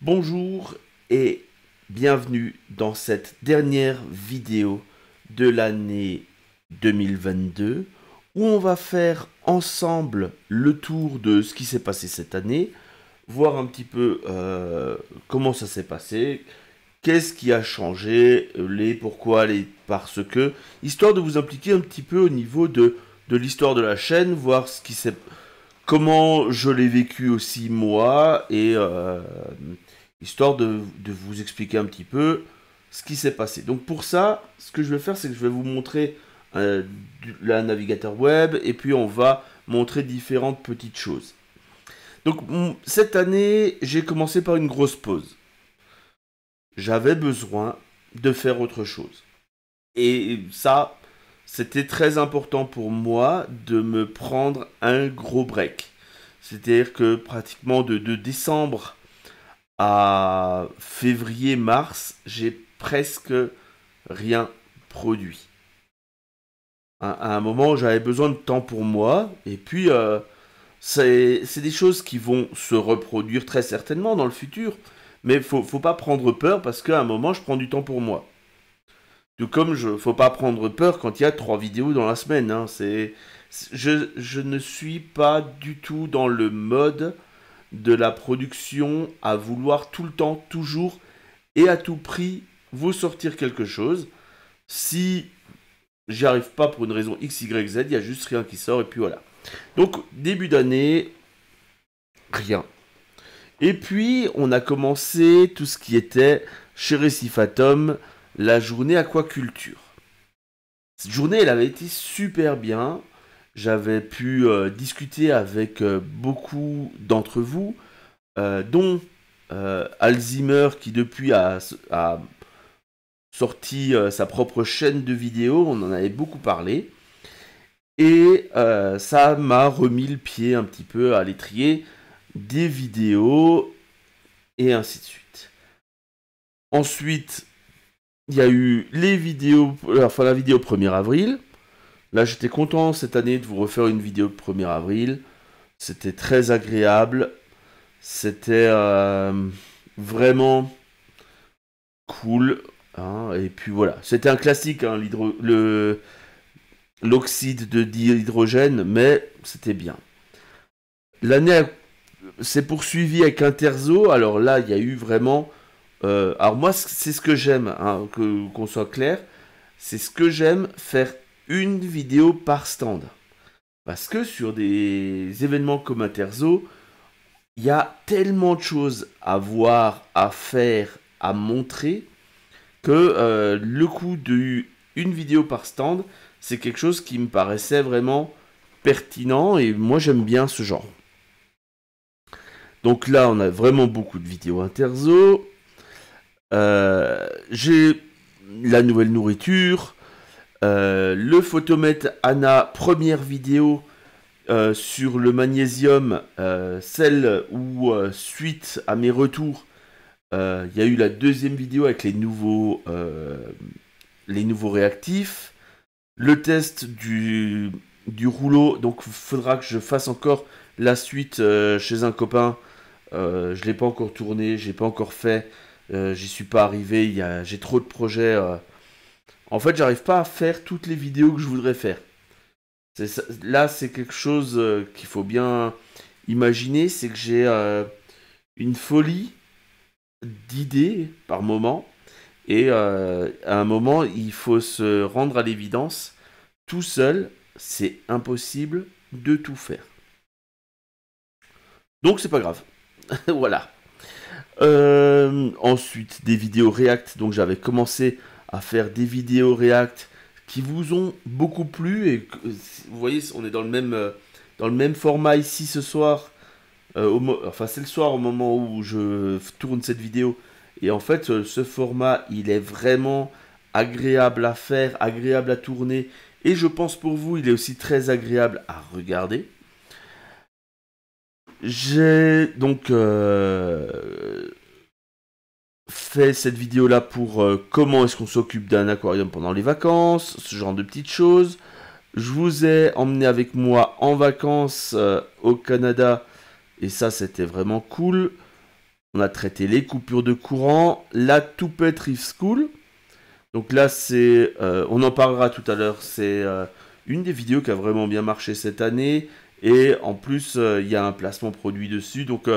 Bonjour et bienvenue dans cette dernière vidéo de l'année 2022 où on va faire ensemble le tour de ce qui s'est passé cette année, voir un petit peu euh, comment ça s'est passé, qu'est-ce qui a changé, les pourquoi, les parce que, histoire de vous impliquer un petit peu au niveau de, de l'histoire de la chaîne, voir ce qui s'est... comment je l'ai vécu aussi moi et... Euh, histoire de, vous expliquer un petit peu ce qui s'est passé. Donc pour ça, ce que je vais faire, c'est que je vais vous montrer euh, la navigateur web et puis on va montrer différentes petites choses. Donc cette année, j'ai commencé par une grosse pause. J'avais besoin de faire autre chose. Et ça, c'était très important pour moi de me prendre un gros break. C'est-à-dire que pratiquement de, de décembre à février-mars, j'ai presque rien produit. À, un moment, j'avais besoin de temps pour moi, et puis euh, c'est des choses qui vont se reproduire très certainement dans le futur, mais faut, faut pas prendre peur parce qu'à un moment, je prends du temps pour moi. Tout comme je faut pas prendre peur quand il y a trois vidéos dans la semaine. Hein, c'est je ne suis pas du tout dans le mode de la production à vouloir tout le temps, toujours et à tout prix vous sortir quelque chose. Si j'y arrive pas pour une raison X, Y, Z, il y a juste rien qui sort et puis voilà. Donc début d'année, rien. Et puis on a commencé tout ce qui était chez Recifatom, la journée aquaculture. Cette journée, elle avait été super bien j'avais pu euh, discuter avec euh, beaucoup d'entre vous, euh, dont Alzheimer qui depuis a, sorti sa propre chaîne de vidéos, on en avait beaucoup parlé, et ça m'a remis le pied un petit peu à l'étrier des vidéos, et ainsi de suite. Ensuite, il y a eu les vidéos, enfin la vidéo 1er avril, Là, j'étais content cette année de vous refaire une vidéo le 1er avril. C'était très agréable. C'était euh, vraiment cool. Hein. Et puis voilà, c'était un classique, hein, l'oxyde de dihydrogène, mais c'était bien. L'année s'est poursuivie avec Interzo. Alors là, il y a eu vraiment... Euh, alors moi, c'est ce que j'aime, hein, qu'on soit clair. C'est ce que j'aime faire une vidéo par stand. Parce que sur des événements comme Interzo, il y a tellement de choses à voir, à faire, à montrer, que euh, le coût d'une vidéo par stand, c'est quelque chose qui me paraissait vraiment pertinent et moi j'aime bien ce genre. Donc là, on a vraiment beaucoup de vidéos Interzo. Euh, j'ai la nouvelle nourriture, euh, le photomètre Anna, première vidéo euh, sur le magnésium, euh, celle où, suite à mes retours, il y a eu la deuxième vidéo avec les nouveaux, les nouveaux réactifs. Le test du, du rouleau, donc il faudra que je fasse encore la suite chez un copain. je ne l'ai pas encore tourné, je n'ai pas encore fait, j'y suis pas arrivé, j'ai trop de projets en fait, j'arrive pas à faire toutes les vidéos que je voudrais faire. là, c'est quelque chose euh, qu'il faut bien imaginer, c'est que j'ai euh, une folie d'idées par moment, et euh, à un moment, il faut se rendre à l'évidence, tout seul, c'est impossible de tout faire. Donc c'est pas grave. voilà. ensuite, des vidéos React. Donc j'avais commencé à faire des vidéos React qui vous ont beaucoup plu. Et euh, vous voyez, on est dans le même, euh, dans le même format ici ce soir. Euh, enfin, c'est le soir au moment où je tourne cette vidéo. Et en fait, ce format, il est vraiment agréable à faire, agréable à tourner. Et je pense pour vous, il est aussi très agréable à regarder. J'ai donc fait cette vidéo-là pour euh, comment est-ce qu'on s'occupe d'un aquarium pendant les vacances, ce genre de petites choses. Je vous ai emmené avec moi en vacances euh, au Canada et ça c'était vraiment cool. On a traité les coupures de courant, la Toupette Reef School. Donc là c'est, euh, on en parlera tout à l'heure, c'est une des vidéos qui a vraiment bien marché cette année et en plus il y a un placement produit dessus donc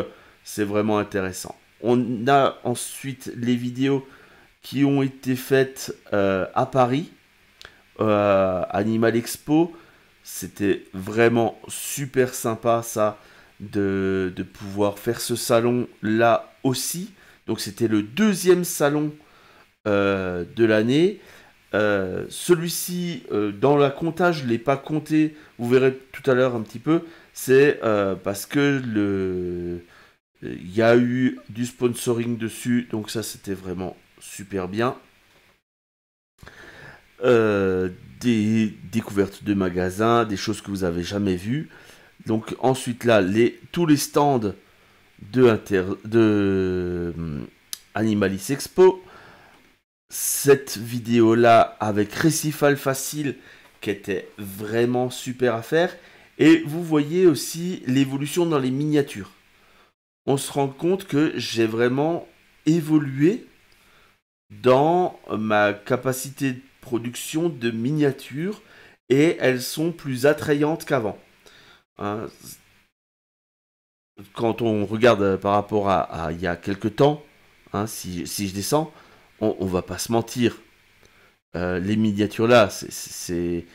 c'est vraiment intéressant. On a ensuite les vidéos qui ont été faites euh, à Paris, euh, Animal Expo. C'était vraiment super sympa ça de, pouvoir faire ce salon là aussi. Donc c'était le deuxième salon euh, de l'année. celui-ci, dans le comptage, je ne l'ai pas compté, vous verrez tout à l'heure un petit peu, c'est parce que le, il y a eu du sponsoring dessus, donc ça c'était vraiment super bien. Euh, des découvertes de magasins, des choses que vous avez jamais vues. Donc ensuite là, tous les stands de, euh, Animalis Expo. Cette vidéo là avec Récifal Facile qui était vraiment super à faire. Et vous voyez aussi l'évolution dans les miniatures on se rend compte que j'ai vraiment évolué dans ma capacité de production de miniatures et elles sont plus attrayantes qu'avant. Hein, quand on regarde euh, par rapport à, il y a quelques temps, hein, si, si, je descends, on, va pas se mentir. Euh, les miniatures là, c'est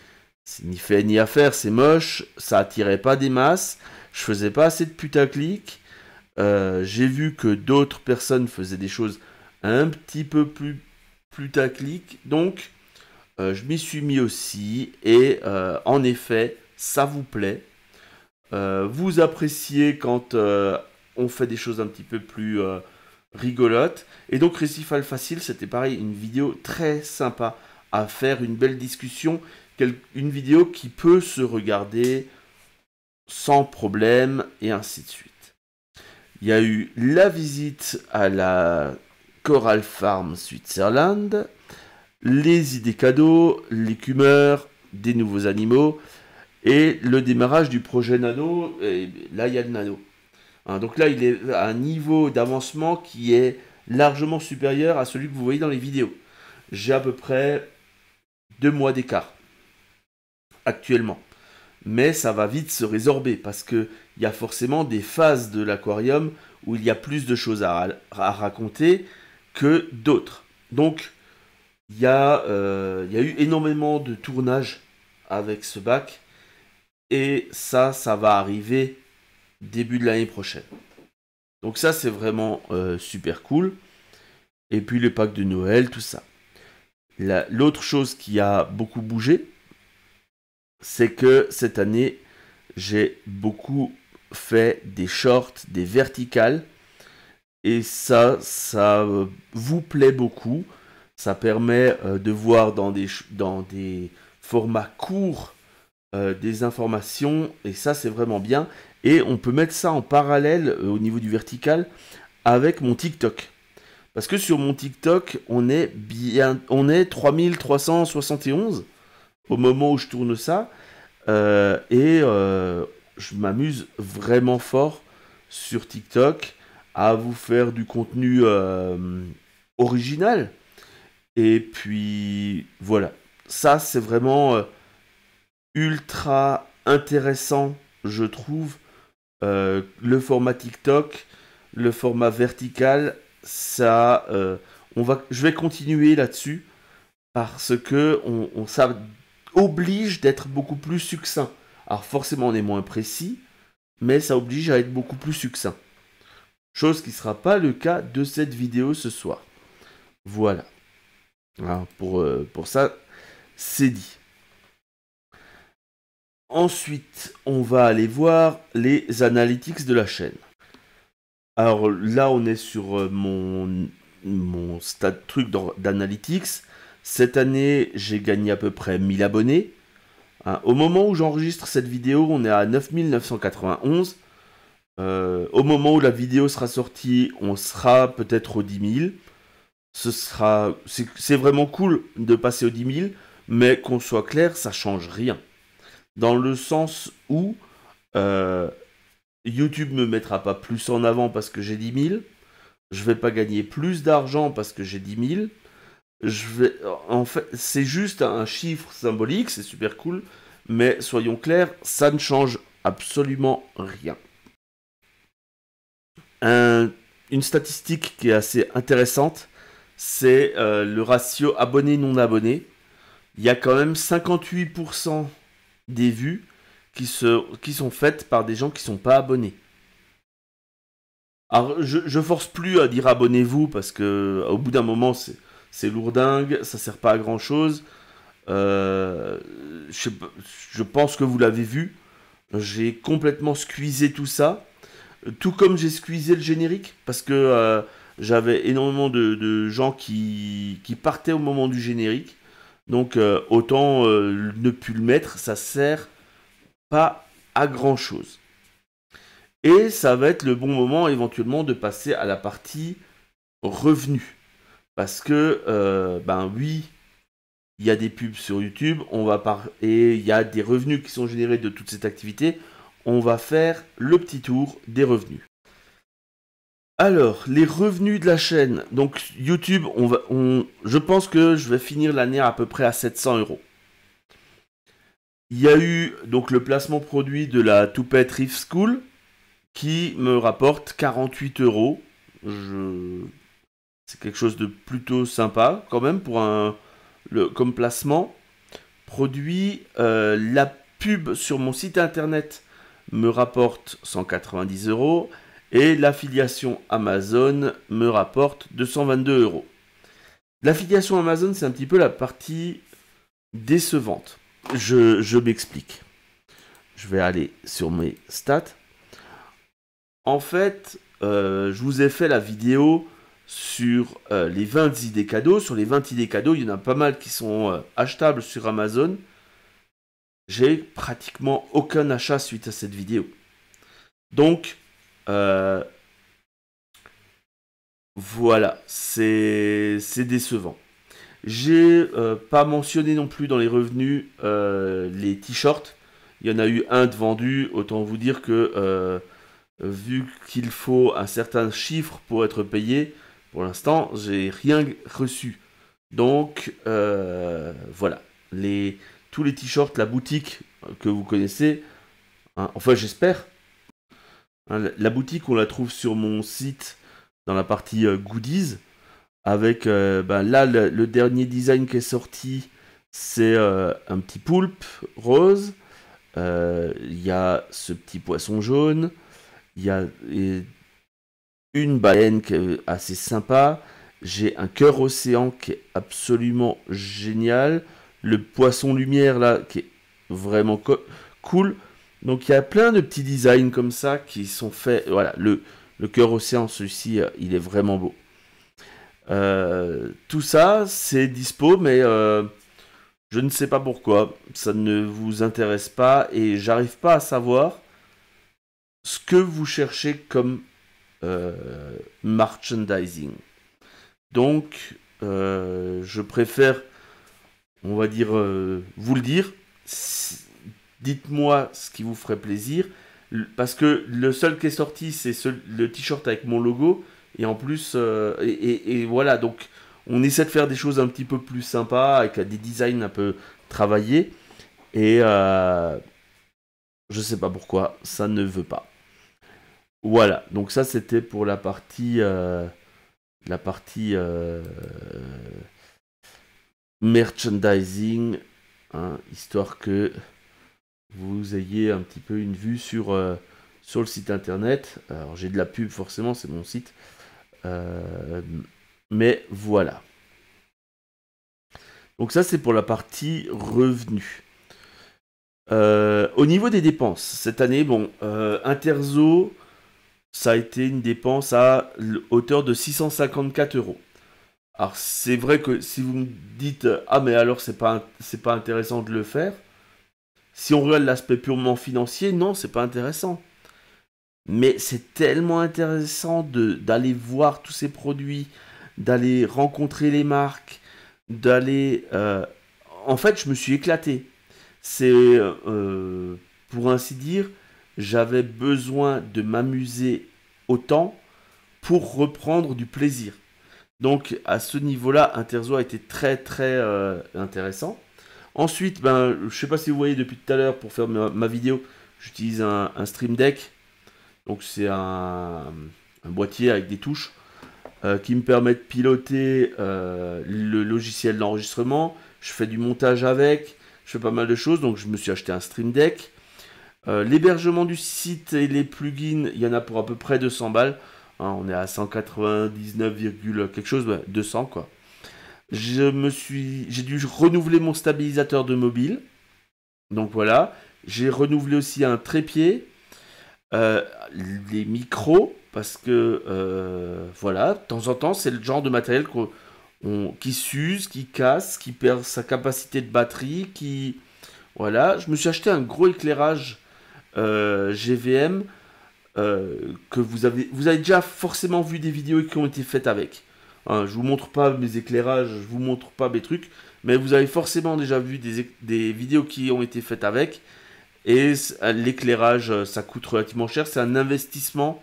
ni fait ni à faire, c'est moche, ça attirait pas des masses, je faisais pas assez de putaclic, euh, j'ai vu que d'autres personnes faisaient des choses un petit peu plus plus taclic, Donc, euh, je m'y suis mis aussi. Et euh, en effet, ça vous plaît. vous appréciez quand on fait des choses un petit peu plus rigolotes. Et donc, Récifal Facile, c'était pareil, une vidéo très sympa à faire, une belle discussion. Une vidéo qui peut se regarder sans problème et ainsi de suite. Il y a eu la visite à la Coral Farm Switzerland, les idées cadeaux, l'écumeur, des nouveaux animaux et le démarrage du projet Nano. Et là, il y a le Nano. Hein, donc là, il est à un niveau d'avancement qui est largement supérieur à celui que vous voyez dans les vidéos. J'ai à peu près deux mois d'écart actuellement mais ça va vite se résorber parce qu'il y a forcément des phases de l'aquarium où il y a plus de choses à, raconter que d'autres. Donc, il y, euh, y, a eu énormément de tournages avec ce bac et ça, ça va arriver début de l'année prochaine. Donc ça, c'est vraiment euh, super cool. Et puis le pack de Noël, tout ça. L'autre chose qui a beaucoup bougé, c'est que cette année, j'ai beaucoup fait des shorts, des verticales. Et ça, ça euh, vous plaît beaucoup. Ça permet euh, de voir dans des, dans des formats courts euh, des informations. Et ça, c'est vraiment bien. Et on peut mettre ça en parallèle au niveau du vertical avec mon TikTok. Parce que sur mon TikTok, on est bien, on est 3371 au moment où je tourne ça. Euh, et euh, je m'amuse vraiment fort sur TikTok à vous faire du contenu euh, original. Et puis voilà, ça c'est vraiment ultra intéressant, je trouve. le format TikTok, le format vertical, ça, on va, je vais continuer là-dessus parce que on, on, ça oblige d'être beaucoup plus succinct. Alors forcément on est moins précis, mais ça oblige à être beaucoup plus succinct. Chose qui ne sera pas le cas de cette vidéo ce soir. Voilà. Alors pour, euh, pour ça, c'est dit. Ensuite, on va aller voir les analytics de la chaîne. Alors là, on est sur euh, mon, mon stade truc d'analytics. Cette année, j'ai gagné à peu près 1000 abonnés. Hein, au moment où j'enregistre cette vidéo, on est à 9991. Euh, au moment où la vidéo sera sortie, on sera peut-être aux 10 000. Ce sera, c'est vraiment cool de passer aux 10 000, mais qu'on soit clair, ça change rien. Dans le sens où YouTube euh, YouTube me mettra pas plus en avant parce que j'ai 10 000. Je vais pas gagner plus d'argent parce que j'ai 10 000 je vais, en fait, c'est juste un chiffre symbolique, c'est super cool, mais soyons clairs, ça ne change absolument rien. une statistique qui est assez intéressante, c'est euh, le ratio abonné-non abonné. Il y a quand même 58% des vues qui, sont faites par des gens qui ne sont pas abonnés. Alors, je, je force plus à dire abonnez-vous parce que au bout d'un moment, c'est c'est lourdingue, ça sert pas à grand chose. Euh, je, pense que vous l'avez vu. J'ai complètement squeezé tout ça. Tout comme j'ai squeezé le générique, parce que euh, j'avais énormément de, gens qui, qui, partaient au moment du générique. Donc euh, autant ne plus le mettre, ça sert pas à grand chose. Et ça va être le bon moment éventuellement de passer à la partie revenu. Parce que, euh, ben oui, il y a des pubs sur YouTube, on va par... et il y a des revenus qui sont générés de toute cette activité. On va faire le petit tour des revenus. Alors, les revenus de la chaîne. Donc, YouTube, on va, je pense que je vais finir l'année à peu près à 700 euros. Il y a eu donc le placement produit de la Toupette Reef School qui me rapporte 48 euros. Je c'est quelque chose de plutôt sympa quand même pour le, comme placement. Produit, euh, la pub sur mon site internet me rapporte 190 euros et l'affiliation Amazon me rapporte 222 euros. L'affiliation Amazon, c'est un petit peu la partie décevante. Je, m'explique. Je vais aller sur mes stats. En fait, euh, je vous ai fait la vidéo sur euh, les 20 idées cadeaux. Sur les 20 idées cadeaux, il y en a pas mal qui sont euh, achetables sur Amazon. J'ai pratiquement aucun achat suite à cette vidéo. Donc, euh, voilà, c'est décevant. J'ai pas mentionné non plus dans les revenus les t-shirts. Il y en a eu un de vendu. Autant vous dire que, vu qu'il faut un certain chiffre pour être payé, l'instant, j'ai rien reçu. Donc, euh, voilà. Les, tous les t-shirts, la boutique que vous connaissez, hein, enfin, j'espère. Hein, la, boutique, on la trouve sur mon site dans la partie euh, goodies. Avec ben là, le, dernier design qui est sorti, c'est un petit poulpe rose. Il y a ce petit poisson jaune. Il y a une baleine qui est assez sympa. J'ai un cœur océan qui est absolument génial. Le poisson lumière là qui est vraiment cool. Donc il y a plein de petits designs comme ça qui sont faits. Voilà, le, le cœur océan, celui-ci, euh, il est vraiment beau. Euh, tout ça, c'est dispo, mais euh, je ne sais pas pourquoi. Ça ne vous intéresse pas et j'arrive pas à savoir ce que vous cherchez comme euh, merchandising. Donc, euh, je préfère, on va dire, euh, vous le dire. Dites-moi ce qui vous ferait plaisir. Parce que le seul qui est sorti, c'est le t-shirt avec mon logo. Et en plus, et, voilà, donc on essaie de faire des choses un petit peu plus sympas, avec des designs un peu travaillés. Et je sais pas pourquoi, ça ne veut pas. Voilà, donc ça c'était pour la partie euh, la partie euh, merchandising, hein, histoire que vous ayez un petit peu une vue sur, euh, sur le site internet. Alors j'ai de la pub forcément, c'est mon site. mais voilà. Donc ça c'est pour la partie revenus. au niveau des dépenses, cette année, bon, Interzo ça a été une dépense à hauteur de 654 euros. Alors c'est vrai que si vous me dites ah mais alors c'est pas c'est pas intéressant de le faire, si on regarde l'aspect purement financier, non c'est pas intéressant. Mais c'est tellement intéressant d'aller voir tous ces produits, d'aller rencontrer les marques, d'aller. Euh, en fait, je me suis éclaté. C'est euh, pour ainsi dire j'avais besoin de m'amuser autant pour reprendre du plaisir. Donc à ce niveau-là, Interzo a été très très euh, intéressant. Ensuite, ben, je sais pas si vous voyez depuis tout à l'heure pour faire ma, vidéo, j'utilise un, Stream Deck. Donc c'est un, boîtier avec des touches euh, qui me permet de piloter euh, le logiciel d'enregistrement. Je fais du montage avec, je fais pas mal de choses. Donc je me suis acheté un Stream Deck. Euh, l'hébergement du site et les plugins, il y en a pour à peu près 200 balles. Hein, on est à 199, quelque chose, 200 quoi. Je me suis, j'ai dû renouveler mon stabilisateur de mobile. Donc voilà, j'ai renouvelé aussi un trépied, euh, les micros, parce que euh, voilà, de temps en temps, c'est le genre de matériel qui s'use, qui casse, qui perd sa capacité de batterie, qui voilà. Je me suis acheté un gros éclairage euh, GVM euh, que vous avez, vous avez déjà forcément vu des vidéos qui ont été faites avec. je hein, je vous montre pas mes éclairages, je vous montre pas mes trucs, mais vous avez forcément déjà vu des, vidéos qui ont été faites avec. Et euh, l'éclairage, ça coûte relativement cher, c'est un investissement.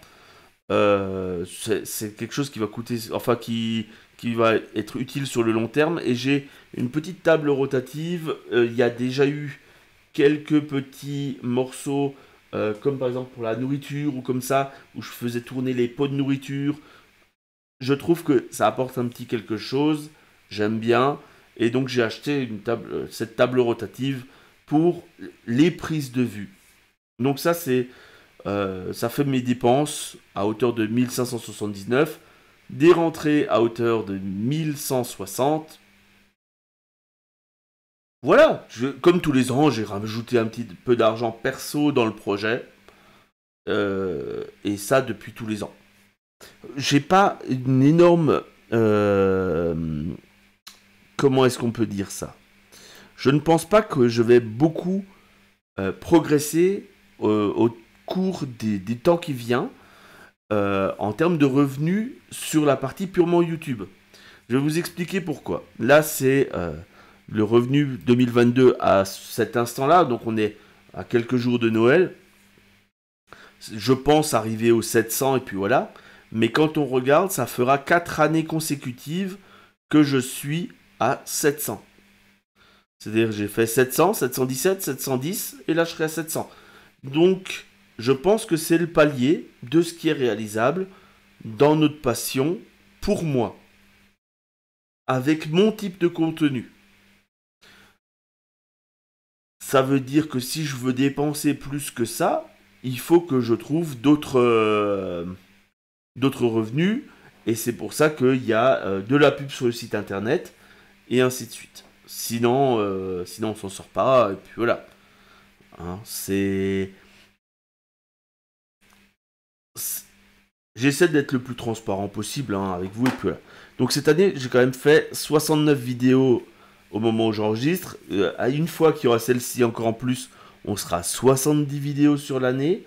c'est quelque chose qui va coûter, enfin qui, qui va être utile sur le long terme. Et j'ai une petite table rotative. Il y a déjà eu quelques petits morceaux, euh, comme par exemple pour la nourriture ou comme ça, où je faisais tourner les pots de nourriture. Je trouve que ça apporte un petit quelque chose, j'aime bien. Et donc j'ai acheté une table, euh, cette table rotative pour les prises de vue. Donc ça c'est euh, ça fait mes dépenses à hauteur de 1579, des rentrées à hauteur de 1160 voilà, comme tous les ans, j'ai rajouté un petit peu d'argent perso dans le projet. Euh, et ça depuis tous les ans. J'ai pas une énorme. Euh, comment est-ce qu'on peut dire ça Je ne pense pas que je vais beaucoup euh, progresser au cours des, des, temps qui viennent en termes de revenus sur la partie purement YouTube. Je vais vous expliquer pourquoi. Là, c'est le revenu 2022 à cet instant-là, donc on est à quelques jours de Noël, je pense arriver aux 700 et puis voilà. Mais quand on regarde, ça fera 4 années consécutives que je suis à 700. C'est-à-dire j'ai fait 700, 717, 710 et là je serai à 700. Donc je pense que c'est le palier de ce qui est réalisable dans notre passion pour moi. Avec mon type de contenu. Ça veut dire que si je veux dépenser plus que ça, il faut que je trouve d'autres euh, d'autres revenus. Et c'est pour ça qu'il y a euh, de la pub sur le site internet et ainsi de suite. Sinon, euh, sinon on s'en sort pas. Et puis voilà. Hein, c'est. J'essaie d'être le plus transparent possible hein, avec vous et puis Donc cette année, j'ai quand même fait 69 vidéos au moment où j'enregistre. Euh, à une fois qu'il y aura celle-ci encore en plus, on sera à 70 vidéos sur l'année.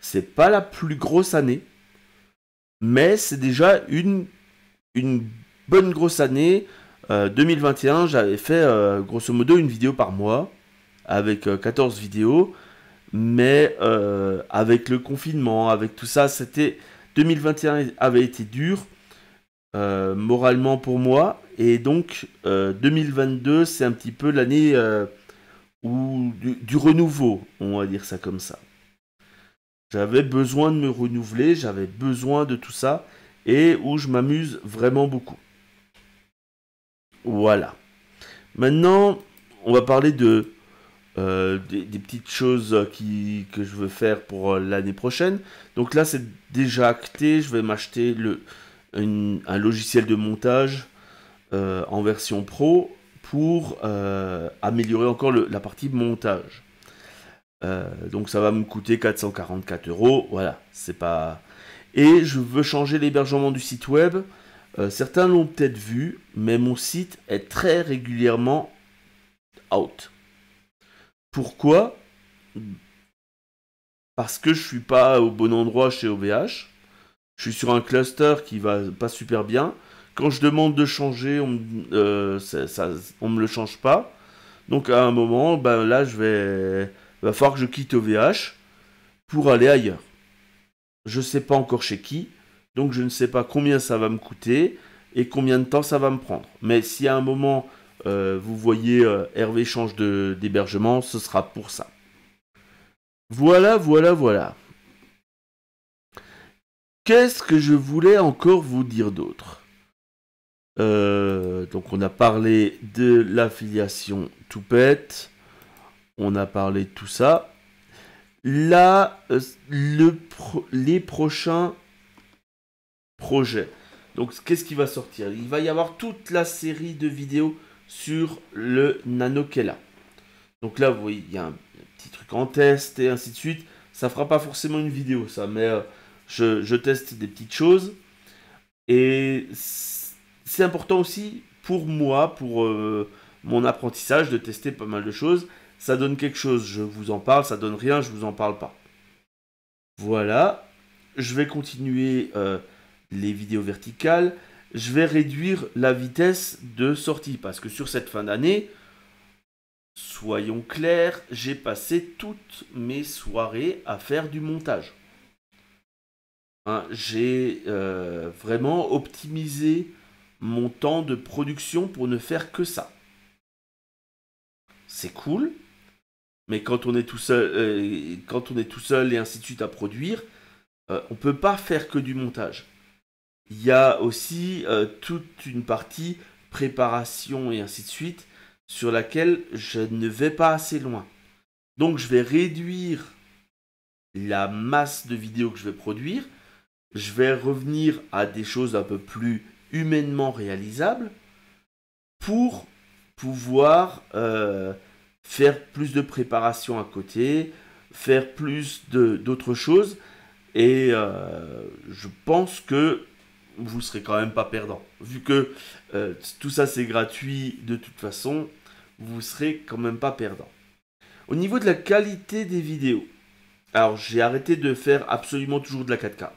C'est pas la plus grosse année, mais c'est déjà une, une bonne grosse année. 2021, euh, j'avais fait euh, grosso modo une vidéo par mois avec 14 vidéos, mais avec le confinement, avec tout ça, c'était 2021 avait été dur moralement pour moi et donc, 2022, euh, c'est un petit peu l'année euh, du, renouveau, on va dire ça comme ça. J'avais besoin de me renouveler, j'avais besoin de tout ça, et où je m'amuse vraiment beaucoup. Voilà. Maintenant, on va parler de euh, des, petites choses qui, que je veux faire pour l'année prochaine. Donc là, c'est déjà acté. Je vais m'acheter un logiciel de montage euh, en version pro pour euh, améliorer encore la partie montage. Euh, donc ça va me coûter 444 euros, voilà, c'est pas... Et je veux changer l'hébergement du site web. certains l'ont peut-être vu, mais mon site est très régulièrement out. Pourquoi Parce que je suis pas au bon endroit chez OVH. Je suis sur un cluster qui va pas super bien. Quand je demande de changer, on ne euh, me le change pas. Donc à un moment, ben là, je vais, va falloir que je quitte OVH pour aller ailleurs. Je ne sais pas encore chez qui, donc je ne sais pas combien ça va me coûter et combien de temps ça va me prendre. Mais si à un moment euh, vous voyez euh, Hervé change d'hébergement, ce sera pour ça. Voilà, voilà, voilà. Qu'est-ce que je voulais encore vous dire d'autre euh, donc on a parlé de l'affiliation Toupette, on a parlé de tout ça. Là, euh, le les prochains projets. Donc qu'est-ce qui va sortir Il va y avoir toute la série de vidéos sur le Nano-Kela. Donc là, vous voyez, il y a un petit truc en test et ainsi de suite. Ça fera pas forcément une vidéo, ça, mais euh, je, je, teste des petites choses. Et c'est important aussi pour moi, pour euh, mon apprentissage, de tester pas mal de choses. Ça donne quelque chose, je vous en parle, ça donne rien, je vous en parle pas. Voilà, je vais continuer euh, les vidéos verticales. Je vais réduire la vitesse de sortie parce que sur cette fin d'année, soyons clairs, j'ai passé toutes mes soirées à faire du montage. Hein, j'ai euh, vraiment optimisé mon temps de production pour ne faire que ça. C'est cool, mais quand on est tout seul, euh, quand on est tout seul et ainsi de suite à produire, euh, on ne peut pas faire que du montage. Il y a aussi euh, toute une partie préparation et ainsi de suite sur laquelle je ne vais pas assez loin. Donc je vais réduire la masse de vidéos que je vais produire. Je vais revenir à des choses un peu plus humainement réalisable pour pouvoir euh, faire plus de préparation à côté, faire plus d'autres choses. Et euh, je pense que vous serez quand même pas perdant. Vu que euh, tout ça c'est gratuit de toute façon, vous serez quand même pas perdant. Au niveau de la qualité des vidéos, alors j'ai arrêté de faire absolument toujours de la 4K.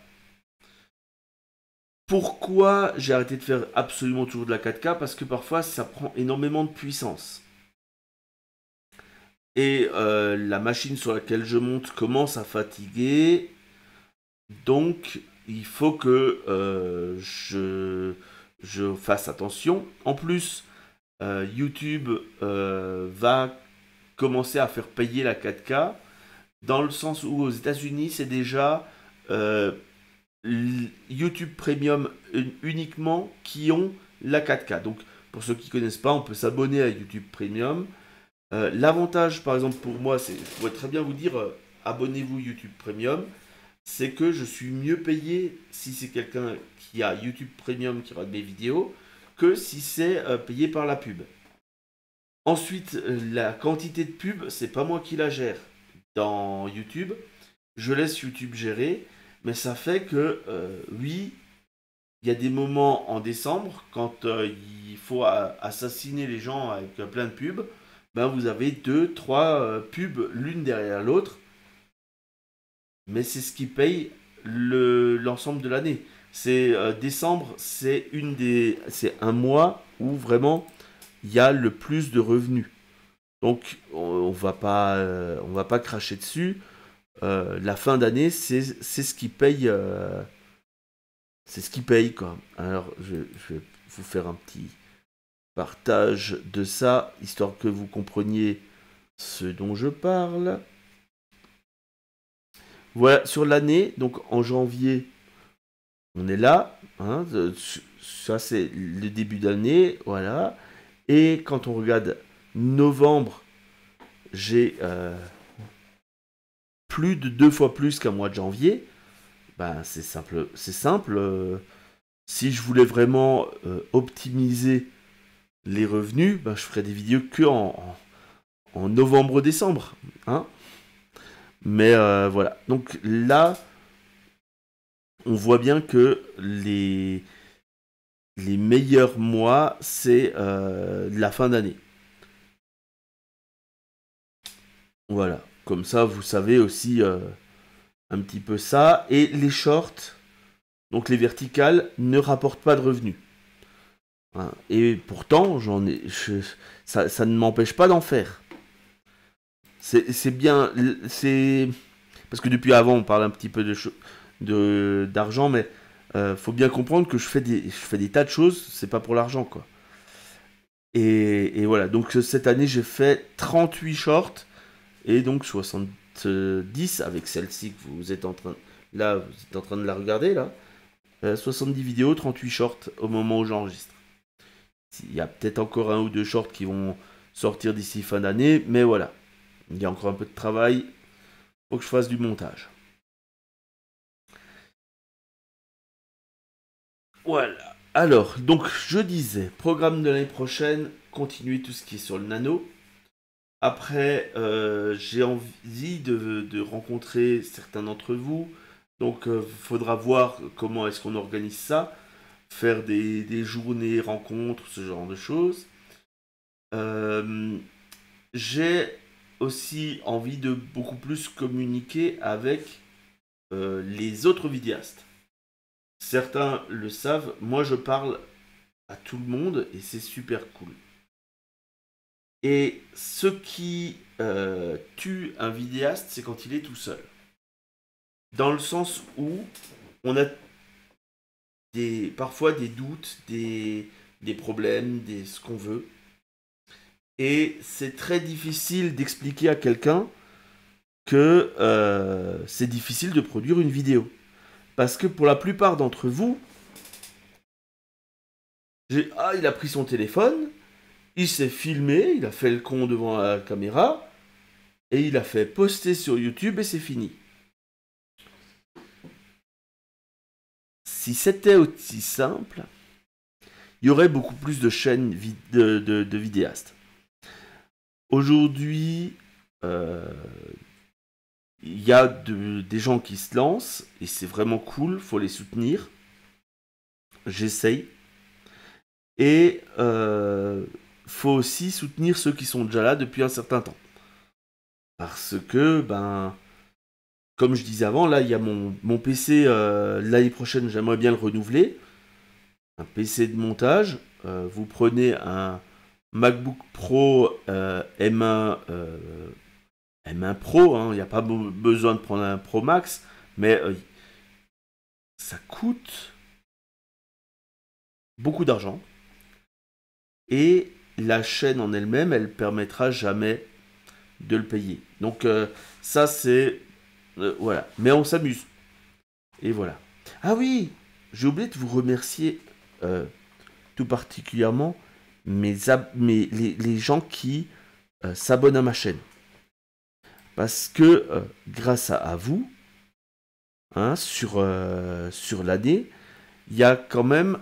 Pourquoi j'ai arrêté de faire absolument toujours de la 4K Parce que parfois ça prend énormément de puissance. Et euh, la machine sur laquelle je monte commence à fatiguer. Donc il faut que euh, je, fasse attention. En plus, euh, YouTube va commencer à faire payer la 4K. Dans le sens où aux États-Unis, c'est déjà YouTube Premium euh, uniquement qui ont la 4K. Donc, pour ceux qui ne connaissent pas, on peut s'abonner à YouTube Premium. Euh, l'avantage, par exemple, pour moi, c'est, je pourrais très bien vous dire, euh, abonnez-vous YouTube Premium, c'est que je suis mieux payé si c'est quelqu'un qui a YouTube Premium qui regarde mes vidéos, que si c'est payé par la pub. Ensuite, la quantité de pub, c'est pas moi qui la gère dans YouTube. Je laisse YouTube gérer. Mais ça fait que, euh, oui, il y a des moments en décembre, quand euh, il faut assassiner les gens avec euh, plein de pubs, ben vous avez deux, trois pubs l'une derrière l'autre. Mais c'est ce qui paye l'ensemble de l'année. C'est décembre, c'est une des, c'est un mois où vraiment il y a le plus de revenus. Donc on, va pas, on va pas cracher dessus. Euh, la fin d'année, c'est ce qui paye. Euh, c'est ce qui paye, quoi. Alors, je, vais vous faire un petit partage de ça, histoire que vous compreniez ce dont je parle. Voilà, sur l'année, donc en janvier, on est là. Hein, ça, c'est le début d'année, voilà. Et quand on regarde novembre, j'ai. Euh, plus de deux fois plus qu'un mois de janvier, ben c'est simple. C'est simple. Euh, si je voulais vraiment euh, optimiser les revenus, ben je ferais des vidéos que en, novembre-décembre. Hein Mais euh, voilà. Donc là, on voit bien que les, les meilleurs mois, c'est la fin d'année. Voilà. Comme ça, vous savez aussi euh, un petit peu ça. Et les shorts, donc les verticales, ne rapportent pas de revenus. Hein. Et pourtant, j'en ai, ça, ne m'empêche pas d'en faire. C'est bien, c'est parce que depuis avant, on parle un petit peu de d'argent, mais euh, faut bien comprendre que je fais des, je fais des tas de choses. C'est pas pour l'argent, quoi. Et, et, voilà, donc cette année j'ai fait 38 shorts et donc 70 avec celle-ci que vous êtes en train là vous êtes en train de la regarder là 70 euh, vidéos 38 shorts au moment où j'enregistre il y a peut-être encore un ou deux shorts qui vont sortir d'ici fin d'année mais voilà il y a encore un peu de travail faut que je fasse du montage voilà alors donc je disais programme de l'année prochaine continuer tout ce qui est sur le nano après, euh, j'ai envie de, rencontrer certains d'entre vous. Donc, il euh, faudra voir comment est-ce qu'on organise ça. Faire des, journées, rencontres, ce genre de choses. Euh, j'ai aussi envie de beaucoup plus communiquer avec les autres vidéastes. Certains le savent, moi je parle à tout le monde et c'est super cool. Et ce qui euh, tue un vidéaste, c'est quand il est tout seul. Dans le sens où on a des, parfois des doutes, des, des problèmes, des, ce qu'on veut. Et c'est très difficile d'expliquer à quelqu'un que euh, c'est difficile de produire une vidéo. Parce que pour la plupart d'entre vous, ah, il a pris son téléphone, il s'est filmé, il a fait le con devant la caméra, et il a fait poster sur YouTube et c'est fini. Si c'était aussi simple, il y aurait beaucoup plus de chaînes de, vidéastes. Aujourd'hui, euh, il y a des gens qui se lancent et c'est vraiment cool, faut les soutenir. J'essaye. Et euh, faut aussi soutenir ceux qui sont déjà là depuis un certain temps. Parce que, ben, comme je disais avant, là, il y a mon, mon PC, euh, l'année prochaine, j'aimerais bien le renouveler. Un PC de montage, euh, vous prenez un MacBook Pro M1, euh, M1 Pro, hein, il n'y a pas besoin de prendre un Pro Max, mais ça coûte beaucoup d'argent. Et la chaîne en elle-même, elle permettra jamais de le payer. Donc euh, ça c'est... Euh, voilà. Mais on s'amuse. Et voilà. Ah oui, j'ai oublié de vous remercier euh, tout particulièrement mes, mes les, gens qui s'abonnent à ma chaîne. Parce que grâce à, vous, hein, sur, sur l'année, il y a quand même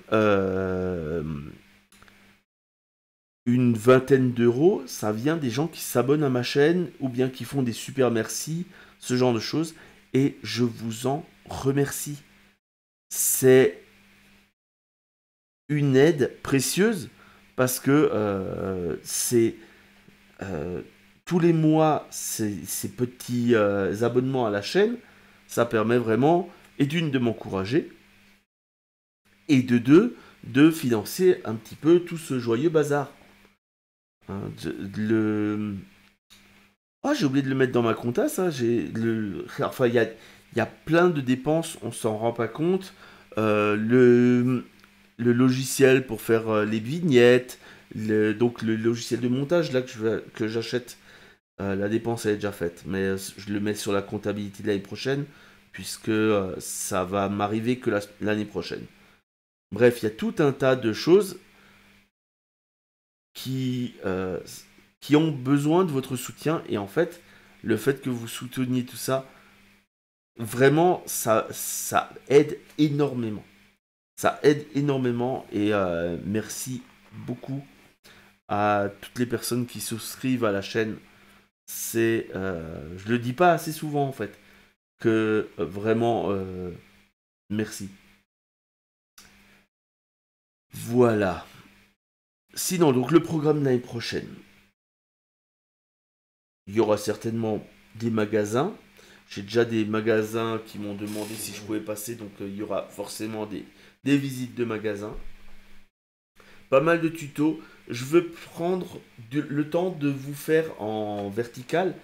une vingtaine d'euros, ça vient des gens qui s'abonnent à ma chaîne ou bien qui font des super merci, ce genre de choses. Et je vous en remercie. C'est une aide précieuse parce que euh, c'est euh, tous les mois ces, petits euh, abonnements à la chaîne, ça permet vraiment et d'une de m'encourager et de deux de financer un petit peu tout ce joyeux bazar. Hein, ah, j'ai oublié de le mettre dans ma compta, ça. Hein, j'ai le... Enfin, il y a, plein de dépenses, on s'en rend pas compte. Euh, le, le logiciel pour faire euh, les vignettes, le, donc le logiciel de montage là que j'achète, euh, la dépense elle est déjà faite, mais je le mets sur la comptabilité de l'année prochaine puisque ça va m'arriver que l'année prochaine. Bref, il y a tout un tas de choses qui, euh, qui ont besoin de votre soutien. Et en fait, le fait que vous souteniez tout ça, vraiment, ça, ça aide énormément. Ça aide énormément. Et euh, merci beaucoup à toutes les personnes qui souscrivent à la chaîne. C'est, euh, je le dis pas assez souvent en fait, que vraiment merci. Voilà. Sinon, donc le programme l'année prochaine. Il y aura certainement des magasins. J'ai déjà des magasins qui m'ont demandé si je pouvais passer, donc euh, il y aura forcément des, des visites de magasins. Pas mal de tutos. Je veux prendre le temps de vous faire en vertical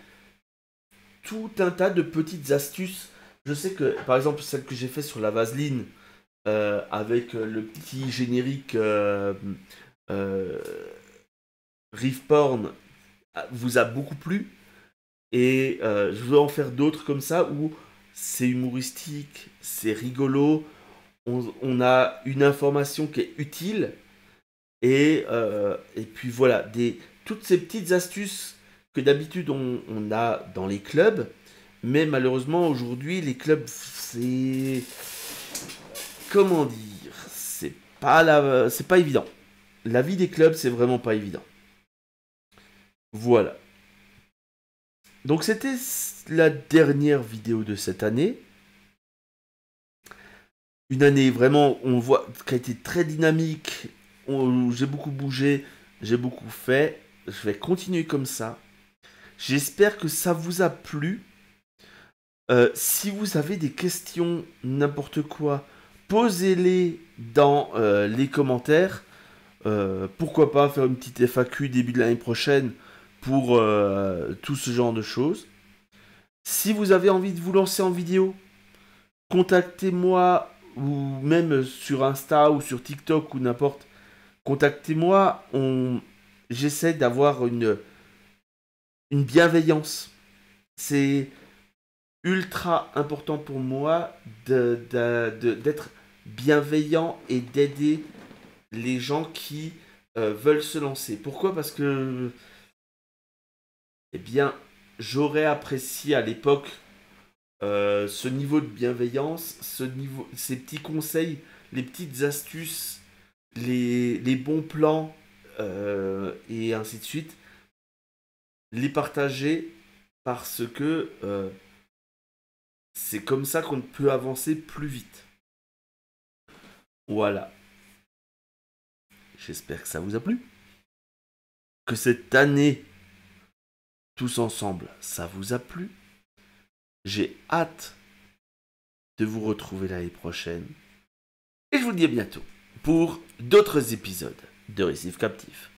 tout un tas de petites astuces. Je sais que, par exemple, celle que j'ai faite sur la vaseline euh, avec euh, le petit générique euh, Porn vous a beaucoup plu. Et euh, je veux en faire d'autres comme ça où c'est humoristique, c'est rigolo, on, a une information qui est utile. Et, euh, et puis voilà, des, toutes ces petites astuces que d'habitude on, a dans les clubs. Mais malheureusement, aujourd'hui, les clubs, c'est. Comment dire C'est pas, la... pas évident la vie des clubs, c'est vraiment pas évident. Voilà. Donc c'était la dernière vidéo de cette année. Une année vraiment, on voit, qui a été très dynamique. J'ai beaucoup bougé, j'ai beaucoup fait. Je vais continuer comme ça. J'espère que ça vous a plu. Euh, si vous avez des questions, n'importe quoi, posez-les dans euh, les commentaires. Euh, pourquoi pas faire une petite FAQ début de l'année prochaine pour euh, tout ce genre de choses. Si vous avez envie de vous lancer en vidéo, contactez-moi ou même sur Insta ou sur TikTok ou n'importe. Contactez-moi, j'essaie d'avoir une... une bienveillance. C'est ultra important pour moi d'être bienveillant et d'aider les gens qui euh, veulent se lancer. Pourquoi Parce que, eh bien, j'aurais apprécié à l'époque euh, ce niveau de bienveillance, ce niveau, ces petits conseils, les petites astuces, les, les bons plans, euh, et ainsi de suite, les partager parce que c'est comme ça qu'on peut avancer plus vite. Voilà. J'espère que ça vous a plu. Que cette année, tous ensemble, ça vous a plu. J'ai hâte de vous retrouver l'année prochaine. Et je vous dis à bientôt pour d'autres épisodes de Récif Captif.